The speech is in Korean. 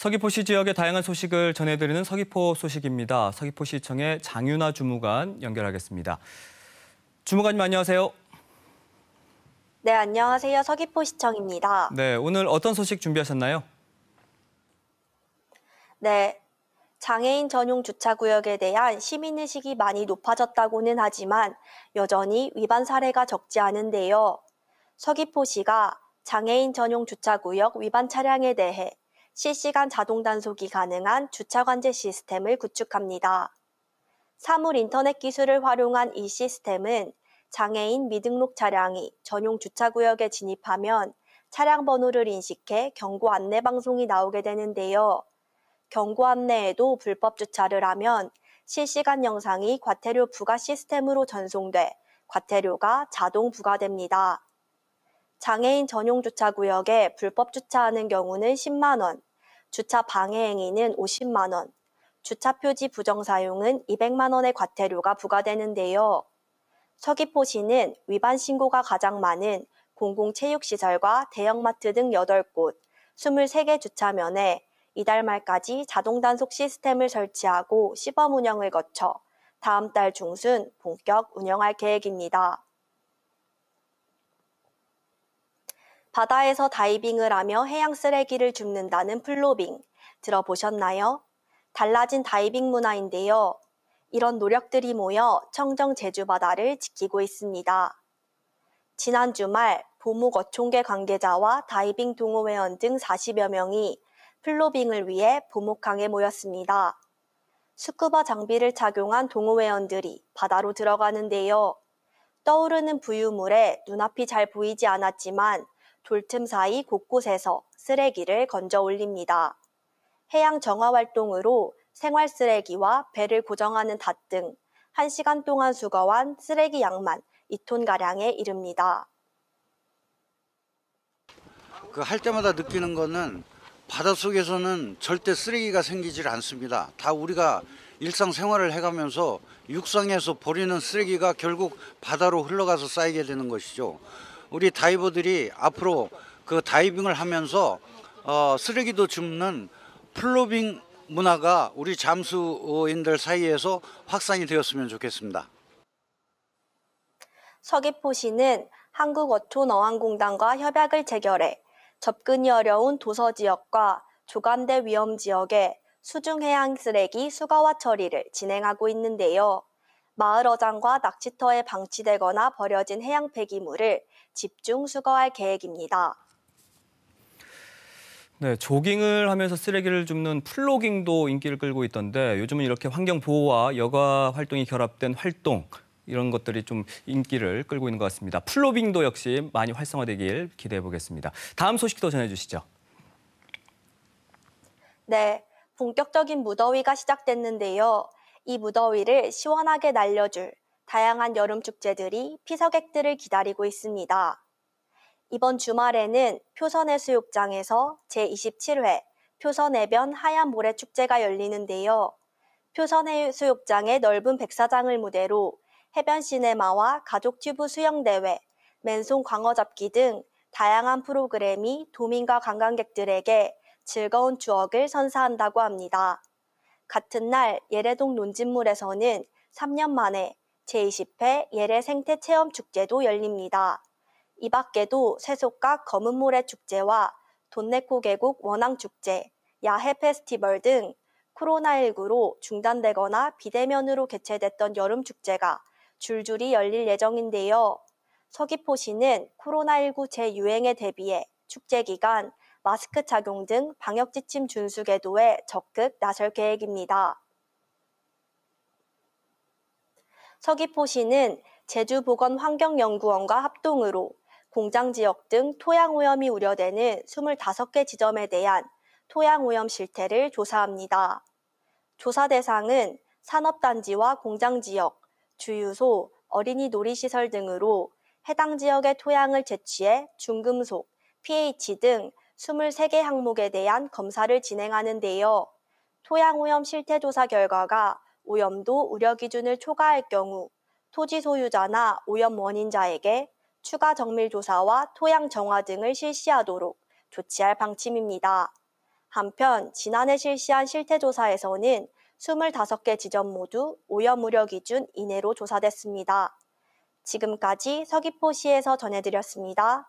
서귀포시 지역의 다양한 소식을 전해드리는 서귀포 소식입니다. 서귀포시청의 장윤아 주무관 연결하겠습니다. 주무관님 안녕하세요. 네, 안녕하세요. 서귀포시청입니다. 네, 오늘 어떤 소식 준비하셨나요? 네, 장애인 전용 주차구역에 대한 시민의식이 많이 높아졌다고는 하지만 여전히 위반 사례가 적지 않은데요. 서귀포시가 장애인 전용 주차구역 위반 차량에 대해 실시간 자동 단속이 가능한 주차 관제 시스템을 구축합니다. 사물 인터넷 기술을 활용한 이 시스템은 장애인 미등록 차량이 전용 주차구역에 진입하면 차량 번호를 인식해 경고 안내 방송이 나오게 되는데요. 경고 안내에도 불법 주차를 하면 실시간 영상이 과태료 부과 시스템으로 전송돼 과태료가 자동 부과됩니다. 장애인 전용 주차구역에 불법 주차하는 경우는 10만원, 주차 방해 행위는 50만 원, 주차 표지 부정 사용은 200만 원의 과태료가 부과되는데요. 서귀포시는 위반 신고가 가장 많은 공공체육시설과 대형마트 등 8곳, 23개 주차면에 이달 말까지 자동 단속 시스템을 설치하고 시범 운영을 거쳐 다음 달 중순 본격 운영할 계획입니다. 바다에서 다이빙을 하며 해양 쓰레기를 줍는다는 플로빙 들어보셨나요? 달라진 다이빙 문화인데요. 이런 노력들이 모여 청정 제주 바다를 지키고 있습니다. 지난 주말 보목 어촌계 관계자와 다이빙 동호회원 등 40여 명이 플로빙을 위해 보목항에 모였습니다. 스쿠버 장비를 착용한 동호회원들이 바다로 들어가는데요. 떠오르는 부유물에 눈앞이 잘 보이지 않았지만 돌틈 사이 곳곳에서 쓰레기를 건져 올립니다. 해양 정화 활동으로 생활 쓰레기와 배를 고정하는 닷등 1시간 동안 수거한 쓰레기 양만 2톤가량에 이릅니다. 그할 때마다 느끼는 거는 바닷속에서는 절대 쓰레기가 생기질 않습니다. 다 우리가 일상생활을 해가면서 육상에서 버리는 쓰레기가 결국 바다로 흘러가서 쌓이게 되는 것이죠. 우리 다이버들이 앞으로 그 다이빙을 하면서 어, 쓰레기도 줍는 플로빙 문화가 우리 잠수인들 사이에서 확산이 되었으면 좋겠습니다. 서귀포시는 한국어촌어항공단과 협약을 체결해 접근이 어려운 도서 지역과 조감대 위험 지역에 수중해양 쓰레기 수거와 처리를 진행하고 있는데요. 마을어장과 낚시터에 방치되거나 버려진 해양 폐기물을 집중 수거할 계획입니다. 네, 조깅을 하면서 쓰레기를 줍는 플로깅도 인기를 끌고 있던데 요즘은 이렇게 환경 보호와 여가 활동이 결합된 활동 이런 것들이 좀 인기를 끌고 있는 것 같습니다. 플로깅도 역시 많이 활성화되길 기대해 보겠습니다. 다음 소식도 전해주시죠. 네, 본격적인 무더위가 시작됐는데요. 이 무더위를 시원하게 날려줄 다양한 여름 축제들이 피서객들을 기다리고 있습니다. 이번 주말에는 표선해수욕장에서 제27회 표선해변 하얀 모래 축제가 열리는데요. 표선해수욕장의 넓은 백사장을 무대로 해변 시네마와 가족 튜브 수영 대회, 맨손 광어 잡기 등 다양한 프로그램이 도민과 관광객들에게 즐거운 추억을 선사한다고 합니다. 같은 날 예래동 논진물에서는 3년 만에 제20회 예래 생태체험축제도 열립니다. 이 밖에도 세속과 검은모래 축제와 돈네코 계곡 원앙축제, 야해 페스티벌 등 코로나19로 중단되거나 비대면으로 개최됐던 여름 축제가 줄줄이 열릴 예정인데요. 서귀포시는 코로나19 재유행에 대비해 축제 기간 마스크 착용 등 방역 지침 준수 계도에 적극 나설 계획입니다. 서귀포시는 제주보건환경연구원과 합동으로 공장 지역 등 토양 오염이 우려되는 25개 지점에 대한 토양 오염 실태를 조사합니다. 조사 대상은 산업단지와 공장 지역, 주유소, 어린이 놀이시설 등으로 해당 지역의 토양을 채취해 중금속, pH 등 23개 항목에 대한 검사를 진행하는데요. 토양오염 실태조사 결과가 오염도 우려 기준을 초과할 경우 토지 소유자나 오염 원인자에게 추가 정밀 조사와 토양 정화 등을 실시하도록 조치할 방침입니다. 한편 지난해 실시한 실태조사에서는 25개 지점 모두 오염 우려 기준 이내로 조사됐습니다. 지금까지 서귀포시에서 전해드렸습니다.